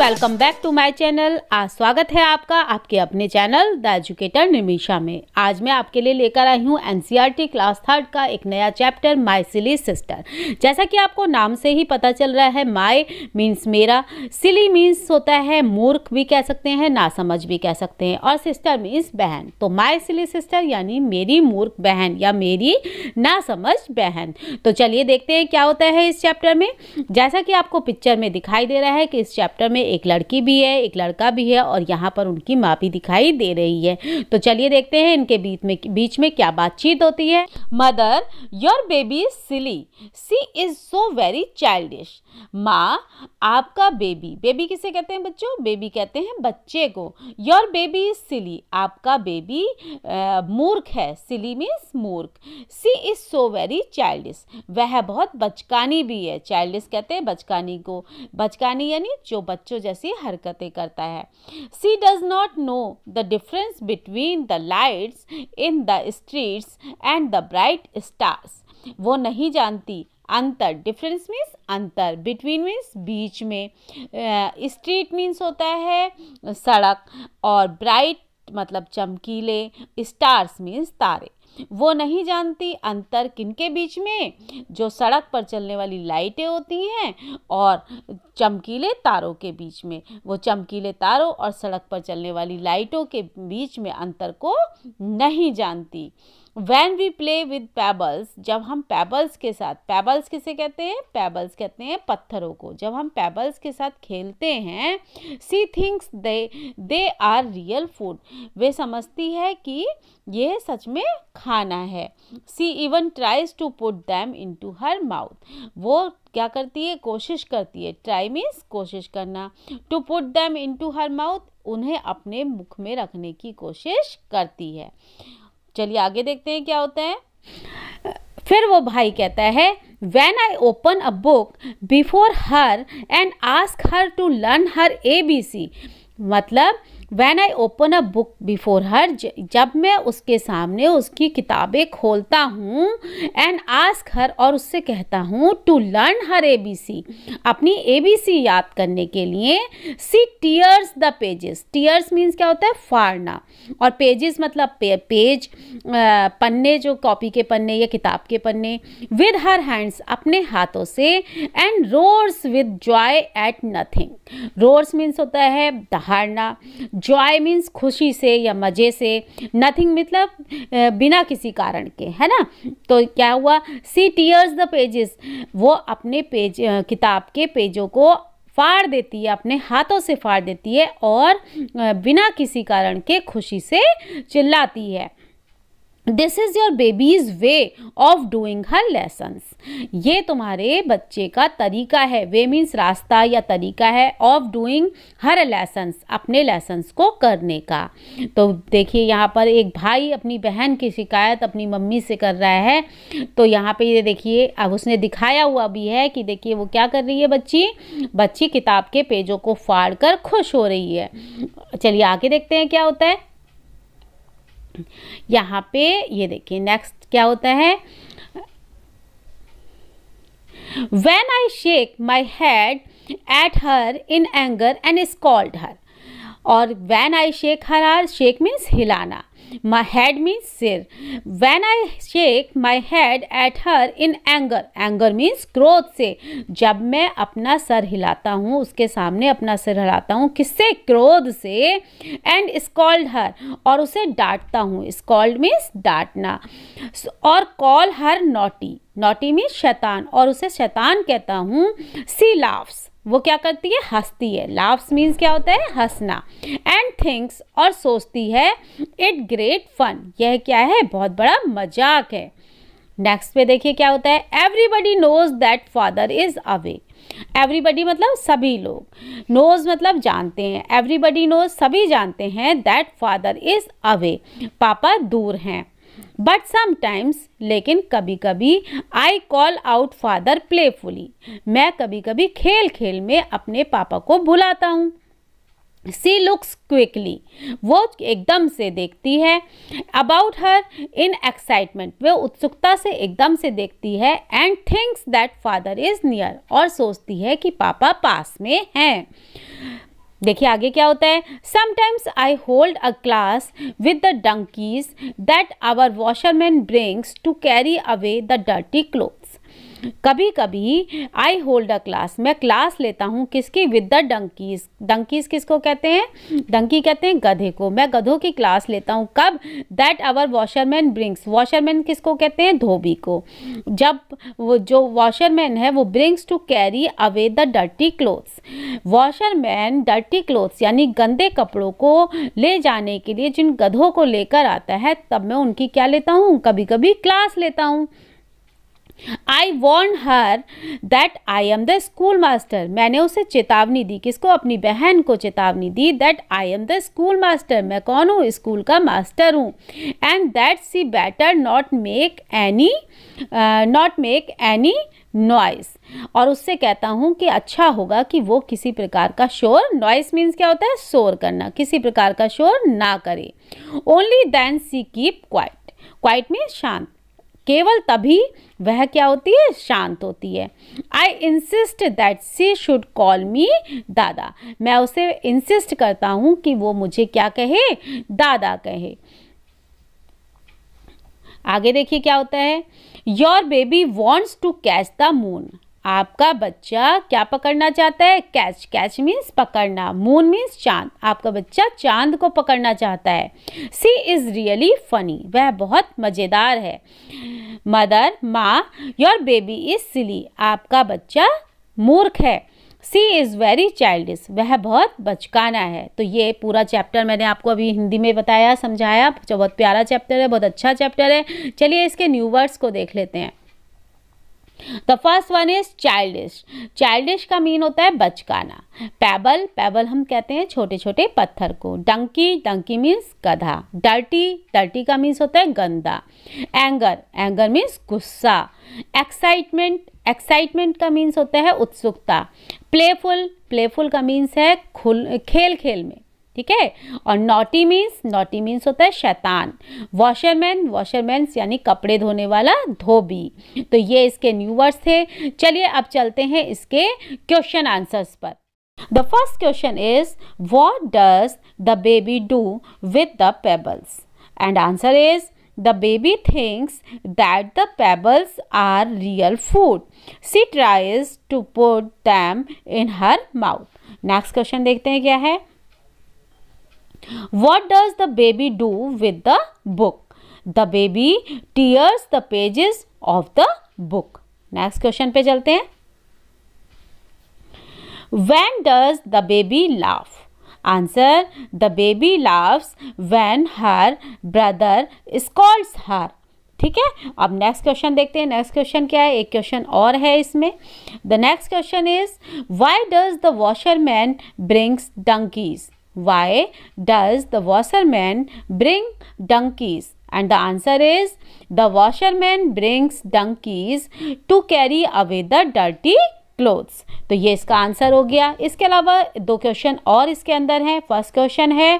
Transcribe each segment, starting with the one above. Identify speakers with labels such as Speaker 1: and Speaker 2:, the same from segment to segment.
Speaker 1: Welcome back to my channel आज स्वागत है आपका आपके अपने चैनल द एजुकेटर निमिषा में आज मैं आपके लिए लेकर आई हूँ एनसीईआरटी क्लास थर्ड का एक नया चैप्टर माय सिली सिस्टर जैसा कि आपको नाम से ही पता चल रहा है माय मींस मेरा सिली मींस होता है मूर्ख भी कह सकते हैं नासमझ भी कह सकते हैं और सिस्टर मीन्स बहन तो माई सिली सिस्टर यानी मेरी मूर्ख बहन या मेरी नासमझ बहन तो चलिए देखते हैं क्या होता है इस चैप्टर में जैसा कि आपको पिक्चर में दिखाई दे रहा है कि इस चैप्टर में एक लड़की भी है एक लड़का भी है और यहाँ पर उनकी माँ भी दिखाई दे रही है तो चलिए देखते हैं इनके बीच में बीच में क्या बातचीत होती है mother your baby is silly she is so very childish माँ आपका बेबी बेबी किसे कहते हैं बच्चों बेबी कहते हैं बच्चे को योर बेबी इज सिली आपका बेबी आ, मूर्ख है सिली मीन्स मूर्ख she is so very childish वह बहुत बचकानी भी है चाइल्डिश कहते हैं बचकानी को बचकानी यानी जो बच्चों जैसी हरकतें करता है she does not know the difference between the lights in the streets and the bright stars वो नहीं जानती अंतर डिफरेंस मीन्स अंतर बिटवीन मीन्स बीच में स्ट्रीट मीन्स होता है सड़क और ब्राइट मतलब चमकीले स्टार्स मीन्स तारे वो नहीं जानती अंतर किनके बीच में जो सड़क पर चलने वाली लाइटें होती हैं और चमकीले तारों के बीच में वो चमकीले तारों और सड़क पर चलने वाली लाइटों के बीच में अंतर को नहीं जानती when we play with pebbles जब हम पैबल्स के साथ पैबल्स किसे कहते हैं पैबल्स कहते हैं पत्थरों को जब हम पैबल्स के साथ खेलते हैं she thinks they they are real food वे समझती है कि ये सच में खाना है she even tries to put them into her mouth वो क्या करती है कोशिश करती है ट्राई मीन्स कोशिश करना to put them into her mouth उन्हें अपने मुख में रखने की कोशिश करती है चलिए आगे देखते हैं क्या होता है फिर वो भाई कहता है when I open a book before her and ask her to learn her A B C मतलब when I open a book before her जब मैं उसके सामने उसकी किताबें खोलता हूँ एंड आस्क हर और उससे कहता हूँ to learn her A B C अपनी ए बी सी याद करने के लिए she tears the pages tears means क्या होता है फाड़ना और पेजेस मतलब पे, पेज पन्ने जो कॉपी के पन्ने या किताब के पन्ने विद हर हैंड्स अपने हाथों से and roars with joy at nothing roars means होता है दहाड़ना जॉय मीन्स खुशी से या मज़े से नथिंग मतलब बिना किसी कारण के है ना तो क्या हुआ सी टीयर्स द पेजेस वो अपने पेज किताब के पेजों को फाड़ देती है अपने हाथों से फाड़ देती है और बिना किसी कारण के खुशी से चिल्लाती है this is your baby's way of doing her lessons ये तुम्हारे बच्चे का तरीका है वे मीन्स रास्ता या तरीका है ऑफ डूइंग हर लेसन्स अपने लेसन्स को करने का तो देखिए यहाँ पर एक भाई अपनी बहन की शिकायत अपनी मम्मी से कर रहा है तो यहाँ पर ये देखिए अब उसने दिखाया हुआ भी है कि देखिए वो क्या कर रही है बच्ची बच्ची किताब के पेजों को फाड़ कर खुश हो रही है चलिए आगे देखते हैं क्या होता है यहाँ पे ये देखिए नेक्स्ट क्या होता है when I shake my head at her in anger and called her और वैन आई शेक हर आर शेक मीन्स हिलाना माई हैड मीन्स सिर when I shake my head at her in anger anger means क्रोध से जब मैं अपना sir हिलाता हूँ उसके सामने अपना सिर हिलाता हूँ किससे क्रोध से एंड स्कॉल्ड हर और उसे डांटता हूँ स्कॉल्ड मीन्स डांटना और call her naughty naughty means शैतान और उसे शैतान कहता हूँ सी लाफ्स वो क्या करती है हंसती है लाफ्स मीन्स क्या होता है हंसना एंड थिंक्स और सोचती है इट ग्रेट फन यह क्या है बहुत बड़ा मजाक है नेक्स्ट पे देखिए क्या होता है everybody knows that father is away everybody मतलब सभी लोग नोज मतलब जानते हैं एवरीबडी नोज सभी जानते हैं दैट फादर इज अवे पापा दूर हैं बट समाइम्स लेकिन कभी कभी I call out father playfully मैं कभी कभी खेल खेल में अपने पापा को बुलाता हूँ सी लुक्स क्विकली वो एकदम से देखती है अबाउट हर इन एक्साइटमेंट वे उत्सुकता से एकदम से देखती है and thinks that father is near और सोचती है कि पापा पास में हैं देखिए आगे क्या होता है sometimes I hold a class with the donkeys that our washerman brings to carry away the dirty cloth कभी कभी आई होल्ड अ क्लास मैं क्लास लेता हूँ किसकी विद द डंकीज डंकीज किसको कहते हैं डंकी कहते हैं गधे को मैं गधों की क्लास लेता हूँ कब that our washerman brings washerman किसको कहते हैं धोबी को जब वो जो वॉशरमैन है वो brings to carry away the dirty clothes washerman dirty clothes यानी गंदे कपड़ों को ले जाने के लिए जिन गधों को लेकर आता है तब मैं उनकी क्या लेता हूँ कभी कभी क्लास लेता हूँ I want her that I am the school master मैंने उसे चेतावनी दी किसको अपनी बहन को चेतावनी दी that I am the school master मैं कौन हूँ स्कूल का मास्टर हूँ and that she better not make any not make any noise और उससे कहता हूँ कि अच्छा होगा कि वो किसी प्रकार का शोर नॉइस मीन्स क्या होता है शोर करना किसी प्रकार का शोर ना करे only then she keep quiet quiet means शांत केवल तभी वह क्या होती है शांत होती है I insist that she should call me dada मैं उसे इंसिस्ट करता हूँ कि वो मुझे क्या कहे दादा कहे आगे देखिए क्या होता है your baby wants to catch the moon आपका बच्चा क्या पकड़ना चाहता है कैच कैच मीन्स पकड़ना मून मीन्स चांद आपका बच्चा चांद को पकड़ना चाहता है सी इज़ रियली फनी वह बहुत मज़ेदार है मदर माँ योर बेबी इज़ सिली आपका बच्चा मूर्ख है सी इज़ वेरी चाइल्डिस वह बहुत बचकाना है तो ये पूरा चैप्टर मैंने आपको अभी हिंदी में बताया समझाया बहुत प्यारा चैप्टर है बहुत अच्छा चैप्टर है चलिए इसके न्यू वर्ड्स को देख लेते हैं the first one is childish childish का मीन होता है बचकाना पैबल पैबल हम कहते हैं छोटे छोटे पत्थर को डंकी डंकी मीन्स गधा डर्टी डर्टी का मीन्स होता है गंदा एंगर एंगर मीन्स गुस्सा एक्साइटमेंट एक्साइटमेंट का मीन्स होता है उत्सुकता प्लेफुल प्लेफुल का मीन्स है खुल खेल खेल में ठीक है और नॉटी मीन्स नॉटी मीन्स होता है शैतान वॉशरमैन वॉशरमैन यानी कपड़े धोने वाला धोबी तो ये इसके न्यू वर्ड्स थे चलिए अब चलते हैं इसके क्वेश्चन आंसर्स पर the first question is what does the baby do with the pebbles and answer is the baby thinks that the pebbles are real food she tries to put them in her mouth next question देखते हैं क्या है What does the baby do with the book? The baby tears the pages of the book. Next question पे चलते हैं When does the baby laugh? Answer The baby laughs when her brother scolds her. ठीक है अब next question देखते हैं next question क्या है एक क्वेश्चन और है इसमें the next question is why does the washerman brings donkeys Why does the washerman bring donkeys? And the answer is the washerman brings donkeys to carry away the dirty clothes तो ये इसका answer हो गया इसके अलावा दो question और इसके अंदर हैं फर्स्ट क्वेश्चन है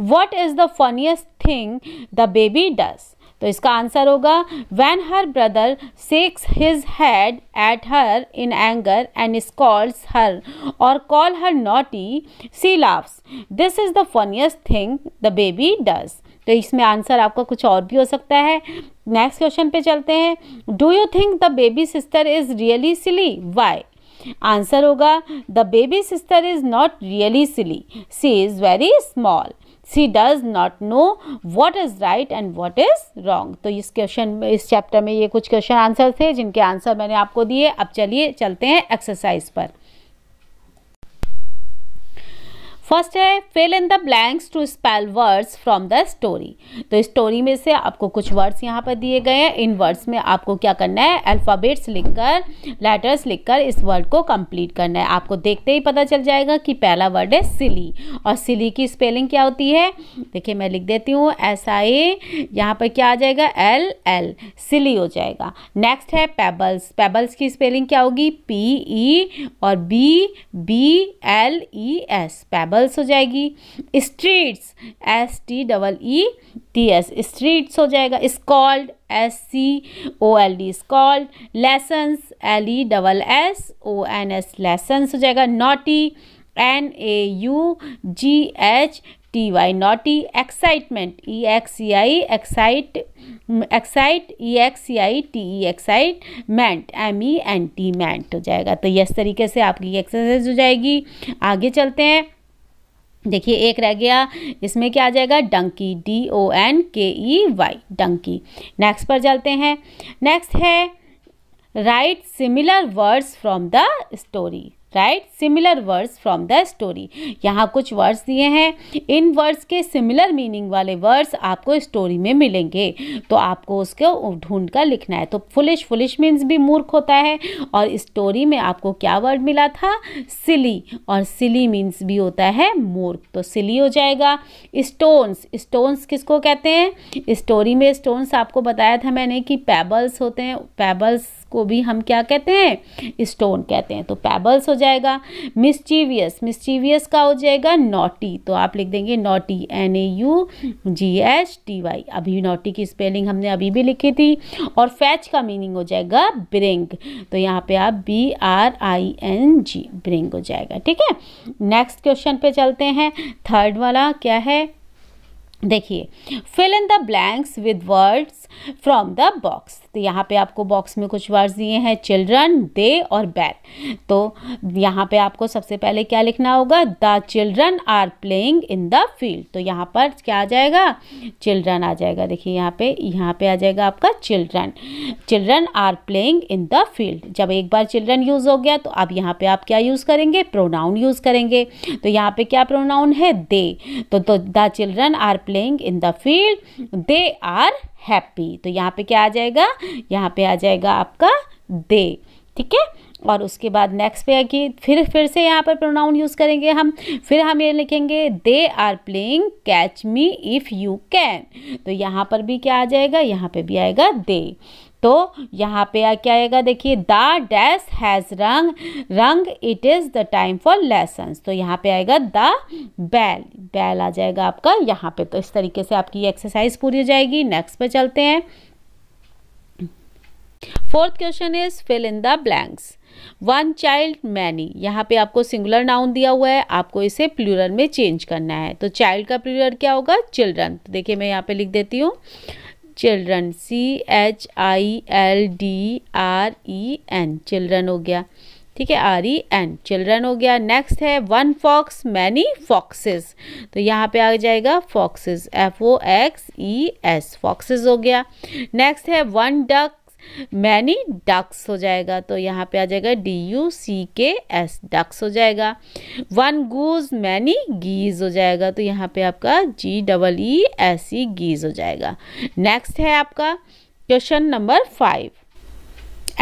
Speaker 1: what is the funniest thing the baby does तो इसका आंसर होगा when her brother shakes his head at her in anger and scolds her और call her naughty she laughs this is the funniest thing the baby does तो इसमें answer आपका कुछ और भी हो सकता है नेक्स्ट क्वेश्चन पे चलते हैं do you think the baby sister is really silly why answer होगा the baby sister is not really silly she is very small she does not know what is right and what is wrong तो इस question इस chapter में ये कुछ question answer थे जिनके answer मैंने आपको दिए अब चलिए चलते हैं एक्सरसाइज पर फर्स्ट है fill in the blanks to spell words from the story तो स्टोरी में से आपको कुछ वर्ड्स यहाँ पर दिए गए हैं इन वर्ड्स में आपको क्या करना है अल्फ़ाबेट्स लिखकर लेटर्स लिखकर इस वर्ड को कंप्लीट करना है आपको देखते ही पता चल जाएगा कि पहला वर्ड है सिली और सिली की स्पेलिंग क्या होती है देखिए मैं लिख देती हूँ एस आई यहाँ पर क्या आ जाएगा एल एल सिली हो जाएगा नेक्स्ट है पेबल्स पेबल्स की स्पेलिंग क्या होगी पी ई e और B B L E S pebbles डबल्स हो जाएगी streets S T double E T S streets हो जाएगा scold S C O L D scold lessons L E double S O N S lessons हो जाएगा naughty N A U G H T Y naughty excitement E X C I excite excite E X C I T E excitement M E N T मैंट हो जाएगा तो इस तरीके से आपकी एक्सरसाइज हो जाएगी आगे चलते हैं देखिए एक रह गया इसमें क्या आ जाएगा डंकी डी ओ एन के ई वाई डंकी नेक्स्ट पर चलते हैं नेक्स्ट है right similar words from the story right similar words from the story यहाँ कुछ वर्ड्स दिए हैं इन वर्ड्स के सिमिलर मीनिंग वाले वर्ड्स आपको स्टोरी में मिलेंगे तो आपको उसको ढूंढ कर लिखना है तो फुलिश फुलिश मीन्स भी मूर्ख होता है और स्टोरी में आपको क्या वर्ड मिला था सिली और सिली मीन्स भी होता है मूर्ख तो सिली हो जाएगा स्टोन्स स्टोन्स किसको कहते हैं स्टोरी में स्टोन्स आपको बताया था मैंने कि पैबल्स होते हैं पैबल्स को भी हम क्या कहते हैं स्टोन कहते हैं तो पैबल्स हो जाएगा मिस्चीवियस मिस्चीवियस का हो जाएगा नोटी तो आप लिख देंगे naughty N A U G H T Y अभी नोटी की स्पेलिंग हमने अभी भी लिखी थी और फैच का मीनिंग हो जाएगा ब्रिंग तो यहाँ पे आप B R I N G bring हो जाएगा ठीक है नेक्स्ट क्वेश्चन पे चलते हैं थर्ड वाला क्या है देखिए fill in the blanks with words from the box तो यहाँ पे आपको बॉक्स में कुछ वर्ड्स दिए हैं चिल्ड्रन दे और बैर तो यहाँ पे आपको सबसे पहले क्या लिखना होगा the children are playing in the field तो यहाँ पर क्या आ जाएगा चिल्ड्रन आ जाएगा देखिए यहाँ पे यहाँ पे आ जाएगा आपका children children are playing in the field जब एक बार चिल्ड्रन यूज़ हो गया तो अब यहाँ पे आप क्या यूज़ करेंगे प्रोनाउन यूज़ करेंगे तो यहाँ पे क्या प्रोनाउन है दे तो the children are playing in the field they are happy तो यहाँ पे क्या आ जाएगा यहाँ पे आ जाएगा आपका दे ठीक है और उसके बाद नेक्स्ट पे आगे फिर फिर से यहाँ पर प्रोनाउन यूज़ करेंगे हम फिर हम ये लिखेंगे they are playing catch me if you can तो यहाँ पर भी क्या आ जाएगा यहाँ पे भी आएगा दे तो यहाँ पे आ क्या आएगा देखिए the dash has rung rung it is the time for lessons तो यहाँ पे आएगा द बैल बैल आ जाएगा आपका यहाँ पे तो इस तरीके से आपकी एक्सरसाइज पूरी हो जाएगी नेक्स्ट पे चलते हैं fourth question is fill in the blanks one child many यहाँ पे आपको सिंगुलर नाउन दिया हुआ है आपको इसे प्लूरल में चेंज करना है तो चाइल्ड का प्लूरल क्या होगा चिल्ड्रन तो देखिए मैं यहाँ पे लिख देती हूँ children C H I L D R E N children हो गया ठीक है आर ई एन चिल्ड्रन हो गया नेक्स्ट है वन फॉक्स मैनी फॉक्सेस तो यहाँ पे आ जाएगा foxes F O X E S foxes हो गया नेक्स्ट है वन डक मैनी डक्स हो जाएगा तो यहाँ पे आ जाएगा डी यू सी के एस डक्स हो जाएगा वन गूज मैनी गीज हो जाएगा तो यहाँ पे आपका जी डबल ई एस ई गीज हो जाएगा नेक्स्ट है आपका question number five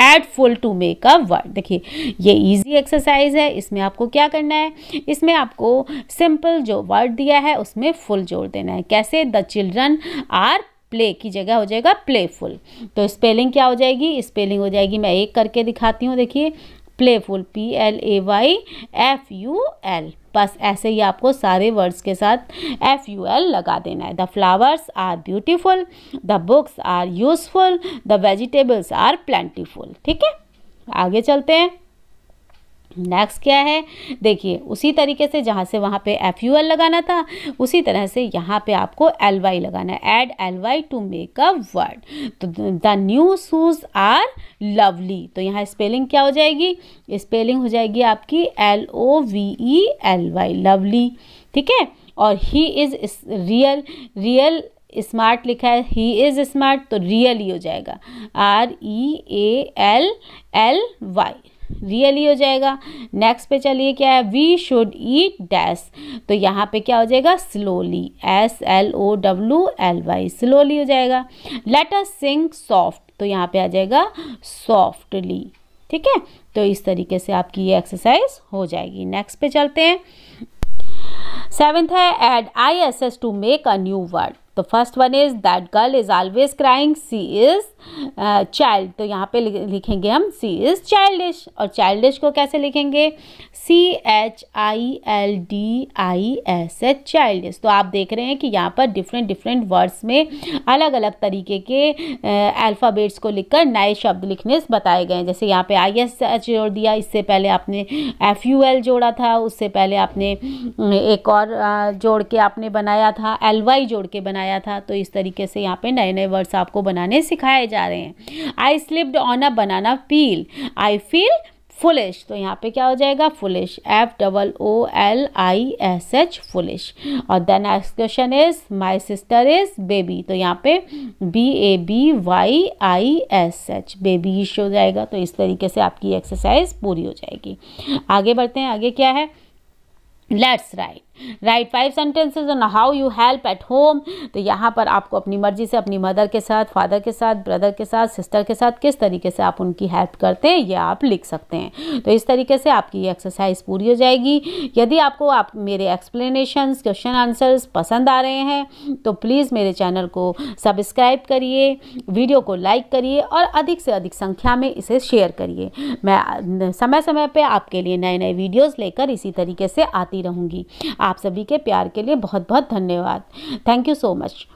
Speaker 1: add full to make a word देखिए ये इजी एक्सरसाइज है इसमें आपको क्या करना है इसमें आपको सिंपल जो वर्ड दिया है उसमें फुल जोड़ देना है कैसे द चिल्ड्रन आर प्ले की जगह हो जाएगा प्लेफुल तो स्पेलिंग क्या हो जाएगी स्पेलिंग हो जाएगी मैं एक करके दिखाती हूँ देखिए playful P L A Y F U L बस ऐसे ही आपको सारे वर्ड्स के साथ एफ यू एल लगा देना है the flowers are beautiful the books are useful the vegetables are plentiful ठीक है आगे चलते हैं नेक्स्ट क्या है देखिए उसी तरीके से जहाँ से वहाँ पे एफ यू एल लगाना था उसी तरह से यहाँ पे आपको एल वाई लगाना है add L Y to make a word तो the new shoes are lovely तो यहाँ स्पेलिंग क्या हो जाएगी स्पेलिंग हो जाएगी आपकी L O V E L Y lovely ठीक है और he is real real smart लिखा है ही इज़ स्मार्ट तो रियल ही हो जाएगा R E A L L Y really हो जाएगा नेक्स्ट पे चलिए क्या है वी शुड ईट डैश तो यहाँ पे क्या हो जाएगा slowly S L O W L Y slowly हो जाएगा लेट अस सिंग सॉफ्ट तो यहाँ पे आ जाएगा सॉफ्टली ठीक है तो इस तरीके से आपकी ये एक्सरसाइज हो जाएगी नेक्स्ट पे चलते हैं सेवेंथ है add I S S to make a new word तो first one is that girl is always crying she is child तो यहाँ पे लिखेंगे हम सी इज़ चाइल्डिश और चाइल्डिश को कैसे लिखेंगे C H I L D I S H childish तो आप देख रहे हैं कि यहाँ पर डिफरेंट डिफरेंट वर्ड्स में अलग अलग तरीके के अल्फ़ाबेट्स को लिखकर नए शब्द लिखने बताए गए हैं जैसे यहाँ पे आई एस एच जोड़ दिया इससे पहले आपने एफ यू एल जोड़ा था उससे पहले आपने एक और जोड़ के आपने बनाया था एल वाई जोड़ के बनाया था तो इस तरीके से यहाँ पे नए नए वर्ड्स आपको बनाने सिखाए जा रहे हैं I slipped on a banana peel I feel foolish तो यहाँ पे क्या हो जाएगा foolish F double O L I S H foolish और the next question is my sister is baby तो यहाँ पे B A B Y I S H babyish हो जाएगा तो इस तरीके से आपकी एक्सरसाइज पूरी हो जाएगी आगे बढ़ते हैं आगे क्या है let's write write five sentences on how you help at home तो यहाँ पर आपको अपनी मर्जी से अपनी मदर के साथ फादर के साथ ब्रदर के साथ सिस्टर के साथ किस तरीके से आप उनकी हेल्प करते हैं ये आप लिख सकते हैं तो इस तरीके से आपकी ये एक्सरसाइज पूरी हो जाएगी यदि आपको आप मेरे एक्सप्लेनेशन क्वेश्चन आंसर्स पसंद आ रहे हैं तो प्लीज़ मेरे चैनल को सब्सक्राइब करिए वीडियो को लाइक करिए और अधिक से अधिक संख्या में इसे शेयर करिए मैं समय समय पर आपके लिए नए नए वीडियोज़ लेकर इसी तरीके से आती रहूँगी आप सभी के प्यार के लिए बहुत बहुत धन्यवाद थैंक यू सो मच